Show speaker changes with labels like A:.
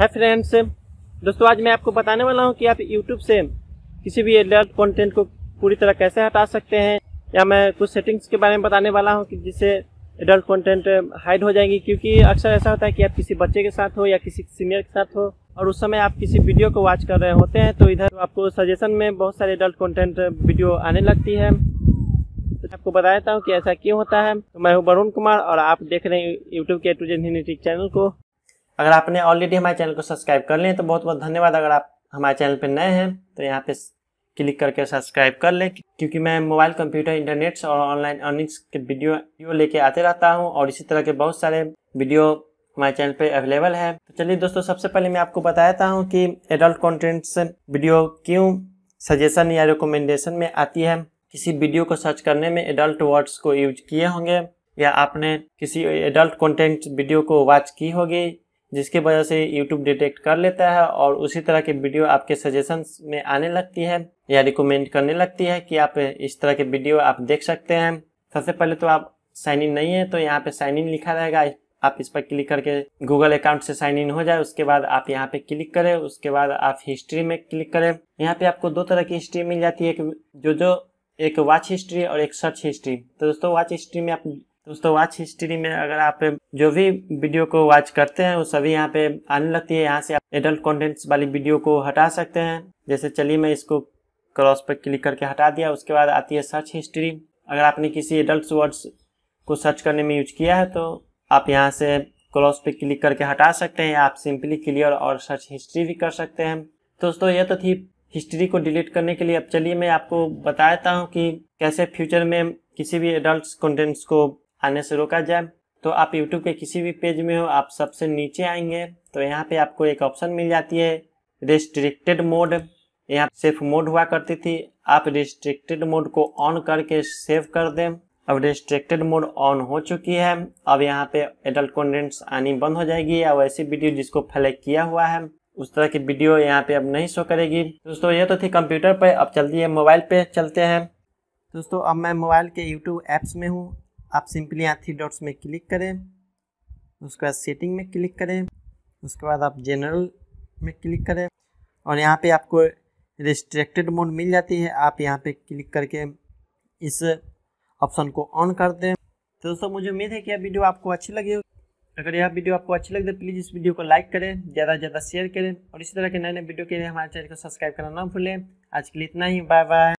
A: है फ्रेंड्स दोस्तों आज मैं आपको बताने वाला हूँ कि आप यूट्यूब से किसी भी एडल्ट कंटेंट को पूरी तरह कैसे हटा सकते हैं या मैं कुछ सेटिंग्स के बारे में बताने वाला हूँ कि जिससे एडल्ट कंटेंट हाइड हो जाएगी क्योंकि अक्सर ऐसा होता है कि आप किसी बच्चे के साथ हो या किसी सीनियर के साथ हो और उस समय आप किसी वीडियो को वॉच कर रहे होते हैं तो इधर तो आपको सजेशन में बहुत सारे एडल्ट कॉन्टेंट वीडियो आने लगती है तो आपको बता देता हूँ कि ऐसा क्यों होता है तो मैं हूँ वरुण कुमार और आप देख रहे हैं यूट्यूब के टू चैनल को अगर आपने ऑलरेडी हमारे चैनल को सब्सक्राइब कर लें तो बहुत बहुत धन्यवाद अगर आप हमारे चैनल पर नए हैं तो यहाँ पे क्लिक करके सब्सक्राइब कर लें क्योंकि मैं मोबाइल कंप्यूटर इंटरनेट्स और ऑनलाइन अर्निंग्स के वीडियो वीडियो लेके आते रहता हूँ और इसी तरह के बहुत सारे वीडियो हमारे चैनल पे अवेलेबल है तो चलिए दोस्तों सबसे पहले मैं आपको बताता हूँ कि एडल्ट कॉन्टेंट्स वीडियो क्यों सजेशन या रिकमेंडेशन में आती है किसी वीडियो को सर्च करने में एडल्ट वर्ड्स को यूज किए होंगे या आपने किसी एडल्ट कॉन्टेंट वीडियो को वॉच की होगी जिसके वजह से YouTube डिटेक्ट कर लेता है और उसी तरह के वीडियो आपके सजेशंस में आने लगती है या रिकमेंड करने लगती है कि आप इस तरह के वीडियो आप देख सकते हैं सबसे पहले तो आप साइन इन नहीं है तो यहाँ पे साइन इन लिखा रहेगा आप इस पर क्लिक करके गूगल अकाउंट से साइन इन हो जाए उसके बाद आप यहाँ पे क्लिक करें उसके बाद आप हिस्ट्री में क्लिक करें यहाँ पे आपको दो तरह की हिस्ट्री मिल जाती है जो जो एक वॉच हिस्ट्री और एक सर्च हिस्ट्री तो दोस्तों वॉच हिस्ट्री में आप दोस्तों वॉच हिस्ट्री में अगर आप जो भी वीडियो को वॉच करते हैं वो सभी यहाँ पे आने लगती है यहाँ से आप एडल्ट कंटेंट्स वाली वीडियो को हटा सकते हैं जैसे चलिए मैं इसको क्रॉस पर क्लिक करके हटा दिया उसके बाद आती है सर्च हिस्ट्री अगर आपने किसी एडल्ट वर्ड्स को सर्च करने में यूज किया है तो आप यहाँ से क्रॉस पे क्लिक करके हटा सकते हैं आप सिंपली क्लियर और सर्च हिस्ट्री भी कर सकते हैं दोस्तों यह तो थी हिस्ट्री को डिलीट करने के लिए अब चलिए मैं आपको बताता हूँ कि कैसे फ्यूचर में किसी भी एडल्ट कंटेंट्स को आने से रोका जाए तो आप यूट्यूब के किसी भी पेज में हो आप सबसे नीचे आएंगे तो यहाँ पे आपको एक ऑप्शन मिल जाती है रिस्ट्रिक्टेड मोड यहाँ सेफ मोड हुआ करती थी आप रिस्ट्रिक्टेड मोड को ऑन करके सेव कर दें अब रिस्ट्रिक्टेड मोड ऑन हो चुकी है अब यहाँ पे एडल्ट कॉन्टेंट्स आनी बंद हो जाएगी या ऐसी वीडियो जिसको फ्लैग किया हुआ है उस तरह की वीडियो यहाँ पे अब नहीं शो करेगी दोस्तों ये तो थी कंप्यूटर पर अब चलती है मोबाइल पे चलते हैं दोस्तों अब मैं मोबाइल के यूट्यूब एप्स में हूँ आप सिंपली यहाँ थ्री डॉट्स में क्लिक करें उसके बाद सेटिंग में क्लिक करें उसके बाद आप जनरल में क्लिक करें और यहाँ पे आपको रिस्ट्रिक्टेड मोड मिल जाती है आप यहाँ पे क्लिक करके इस ऑप्शन को ऑन कर दें तो दोस्तों मुझे उम्मीद है कि यह वीडियो आपको अच्छी लगी अगर यह वीडियो आपको अच्छी लगे तो प्लीज़ इस वीडियो को लाइक करें ज़्यादा से ज़्यादा शेयर करें और इसी तरह के नए नए वीडियो के लिए हमारे चैनल को सब्सक्राइब करना ना भूलें आज के लिए इतना ही बाय बाय